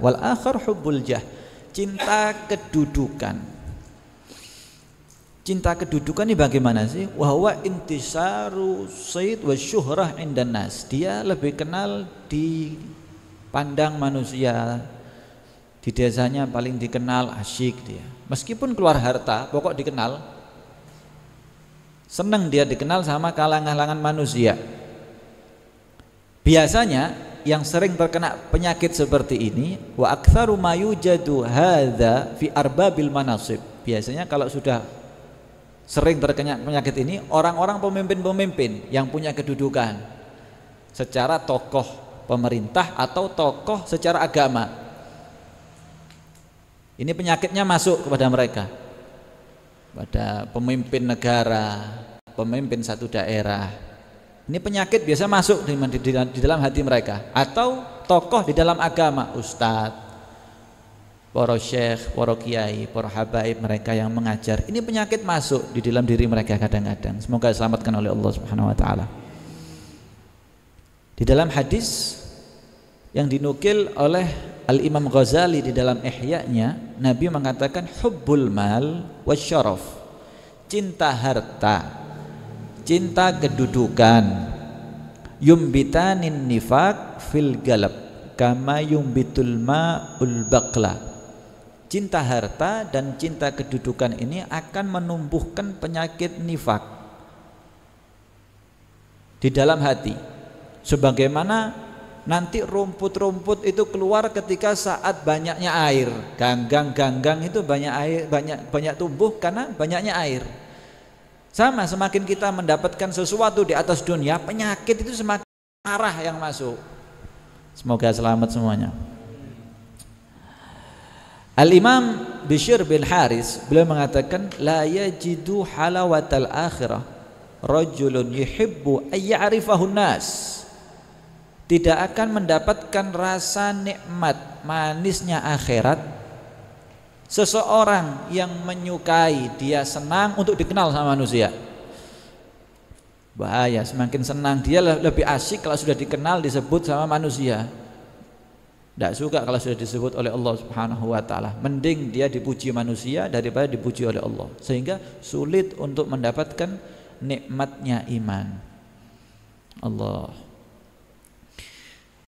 wal akhar hubbul jah cinta kedudukan cinta kedudukan ini bagaimana sih wahwa intisaru sayyid wa syuhrah indan nas dia lebih kenal di pandang manusia di desanya paling dikenal asyik dia meskipun keluar harta pokok dikenal senang dia dikenal sama kalangan-kalangan manusia biasanya yang sering terkena penyakit seperti ini wa aktsaru mayujadu hadza fi arbabil manasib biasanya kalau sudah sering terkena penyakit ini orang-orang pemimpin-pemimpin yang punya kedudukan secara tokoh pemerintah atau tokoh secara agama ini penyakitnya masuk kepada mereka pada pemimpin negara pemimpin satu daerah ini penyakit biasa masuk di, di, di dalam hati mereka atau tokoh di dalam agama, ustadz, para syekh, para kiai, para habaib mereka yang mengajar. Ini penyakit masuk di dalam diri mereka kadang-kadang. Semoga diselamatkan oleh Allah Subhanahu wa taala. Di dalam hadis yang dinukil oleh Al-Imam Ghazali di dalam Ihya-nya, Nabi mengatakan hubbul mal wasyaraf. Cinta harta cinta kedudukan yumbitanin nifak fil galab kama yumbitul ma'ul bakla cinta harta dan cinta kedudukan ini akan menumbuhkan penyakit nifak di dalam hati sebagaimana nanti rumput-rumput itu keluar ketika saat banyaknya air ganggang ganggang itu banyak air banyak banyak tumbuh karena banyaknya air sama semakin kita mendapatkan sesuatu di atas dunia, penyakit itu semakin arah yang masuk. Semoga selamat semuanya. Al-Imam Bishr bin Haris beliau mengatakan la yajidu halawatal akhirah rajulun yuhibbu ayya'rifahu nas tidak akan mendapatkan rasa nikmat manisnya akhirat Seseorang yang menyukai dia senang untuk dikenal sama manusia. Bahaya, semakin senang dia lebih asyik kalau sudah dikenal disebut sama manusia. Tidak suka kalau sudah disebut oleh Allah Subhanahu wa taala. Mending dia dipuji manusia daripada dipuji oleh Allah. Sehingga sulit untuk mendapatkan nikmatnya iman. Allah